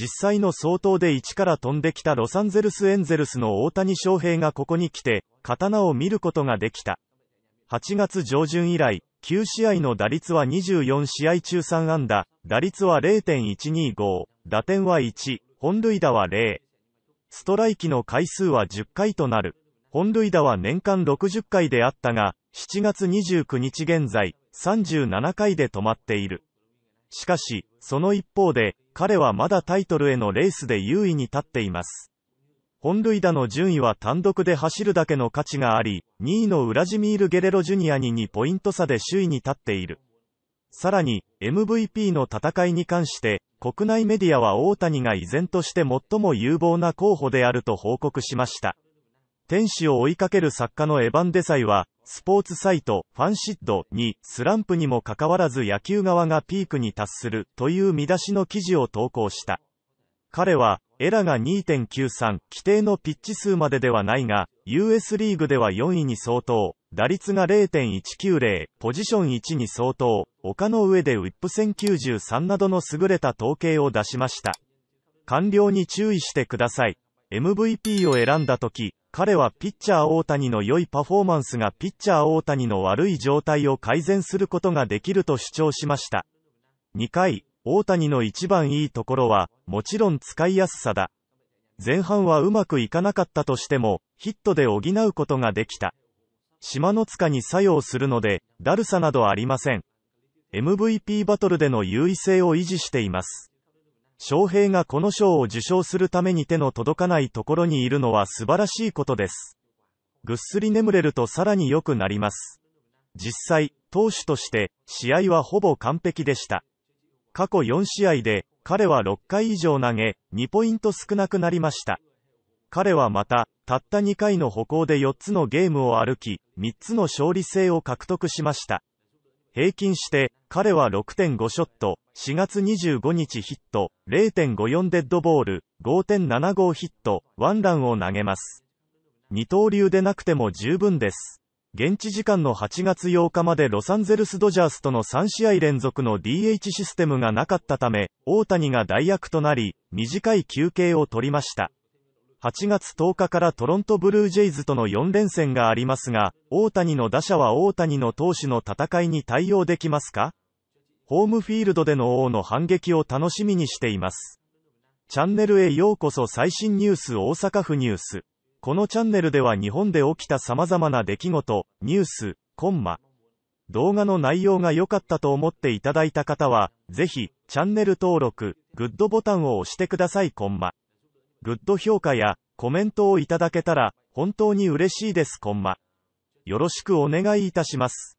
実際の総統で1から飛んできたロサンゼルスエンゼルスの大谷翔平がここに来て、刀を見ることができた。8月上旬以来、9試合の打率は24試合中3安打、打率は0.125、打点は1、本塁打は0。ストライキの回数は10回となる。本塁打は年間60回であったが、7月29日現在、37回で止まっている。しかし、その一方で、彼はまだタイトルへのレースで優位に立っています。本塁打の順位は単独で走るだけの価値があり、2位のウラジミール・ゲレロジュニアに2ポイント差で首位に立っている。さらに、MVP の戦いに関して、国内メディアは大谷が依然として最も有望な候補であると報告しました。天使を追いかける作家のエヴァン・デサイは、スポーツサイト、ファンシッドに、スランプにもかかわらず野球側がピークに達する、という見出しの記事を投稿した。彼は、エラが2.93、規定のピッチ数までではないが、US リーグでは4位に相当、打率が0.190、ポジション1に相当、丘の上でウィップ1093などの優れた統計を出しました。官僚に注意してください。MVP を選んだ時、彼はピッチャー大谷の良いパフォーマンスがピッチャー大谷の悪い状態を改善することができると主張しました。2回、大谷の一番いいところは、もちろん使いやすさだ。前半はうまくいかなかったとしても、ヒットで補うことができた。島の塚に作用するので、だるさなどありません。MVP バトルでの優位性を維持しています。翔平がこの賞を受賞するために手の届かないところにいるのは素晴らしいことです。ぐっすり眠れるとさらに良くなります。実際、投手として、試合はほぼ完璧でした。過去4試合で、彼は6回以上投げ、2ポイント少なくなりました。彼はまた、たった2回の歩行で4つのゲームを歩き、3つの勝利性を獲得しました。平均して、彼は6.5ショット、4月25日ヒット、0.54デッドボール、5.75ヒット、ワンランを投げます。二刀流でなくても十分です。現地時間の8月8日までロサンゼルスドジャースとの3試合連続の DH システムがなかったため、大谷が代役となり、短い休憩を取りました。8月10日からトロントブルージェイズとの4連戦がありますが、大谷の打者は大谷の投手の戦いに対応できますかホームフィールドでの王の反撃を楽しみにしています。チャンネルへようこそ最新ニュース大阪府ニュース。このチャンネルでは日本で起きた様々な出来事、ニュース、コンマ。動画の内容が良かったと思っていただいた方は、ぜひ、チャンネル登録、グッドボタンを押してくださいコンマ。グッド評価やコメントをいただけたら、本当に嬉しいです、こんマ。よろしくお願いいたします。